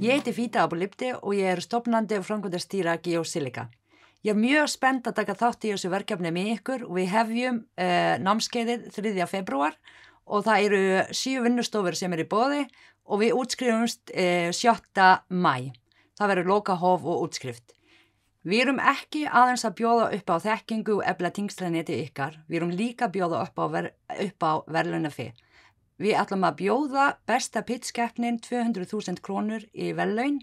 Ég heiti Fíta Abolipti og ég er stopnandi og frangundastýra Geosilika. Ég er mjög spennt að taka þátt í þessu verkefni með ykkur og við hefjum uh, námskeiðið 3. februar og það eru 7 vinnustofur sem er í bóði og við útskrifumst uh, 7. mæ. Það verður loka hóf og útskrift. Við erum ekki aðeins að bjóða upp á þekkingu og ebla tingstræðinni til ykkar. Við erum líka að bjóða upp á, ver, á verðlunafið. Við ætlum að bjóða besta pittskeppnin 200.000 krónur í vellaun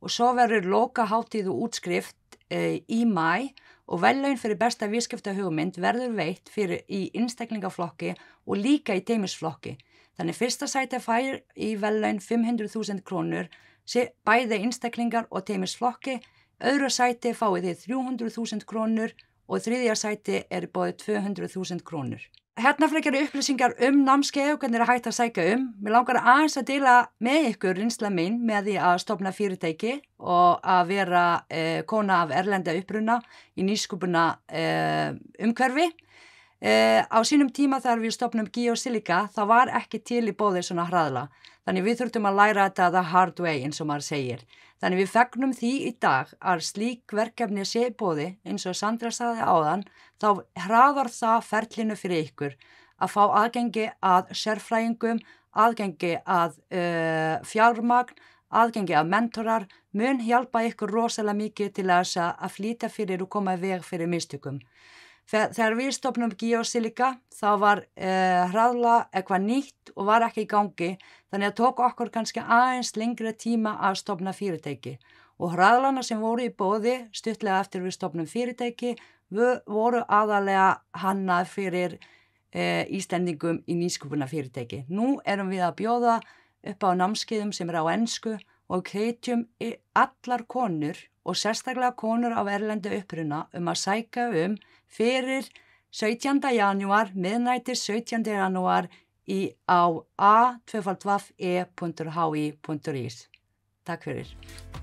og svo verður loka háttíðu útskrift e, í mæ og vellaun fyrir besta vískjöfta hugmynd verður veitt fyrir í innsteklingaflokki og líka í teimisflokki. Þannig fyrsta sæti fær í vellaun 500.000 krónur bæði innstaklingar og teimisflokki, öðru sæti fáið því 300.000 krónur og þriðja sæti er bóðið 200.000 krónur. Hérna frekjaru upplýsingar um námskeið og hvernig það er hægt að sækja um. Mér langar aðeins að dila með ykkur rinsla mín með því að stopna fyrirtæki og að vera eh, kona af erlenda uppruna í nýskupuna eh, umhverfi. Uh, á sínum tíma þar við stopnum geosilika þá var ekki til í bóðir svona hraðla þannig við þurftum að læra þetta the hard way eins og maður segir þannig við fegnum því í dag að slík verkefni sé bóði eins og Sandra sagði áðan þá hraðar það ferlinu fyrir ykkur að fá aðgengi að sérfræðingum, aðgengi að uh, fjármagn aðgengi að mentorar mun hjálpa ykkur rosalega mikið til að, að flýta fyrir og koma í veg fyrir mistökum Þegar við stopnum geosílika þá var eh, hraðla eitthvað nýtt og var ekki í gangi þannig að tók okkur kannski aðeins lengri tíma að stopna fyrirtæki og hraðlana sem voru í bóði stuttlega eftir við stopnum fyrirtæki voru aðalega hannað fyrir eh, ístendingum í nýskupuna fyrirtæki. Nú erum við að bjóða upp á námskiðum sem er á ennsku og keitjum allar konur og sérstaklega konur af erlendu uppruna um að sæka um fyrir 17. janúar, miðnættir 17. janúar í á a2e.hi.is. Takk fyrir.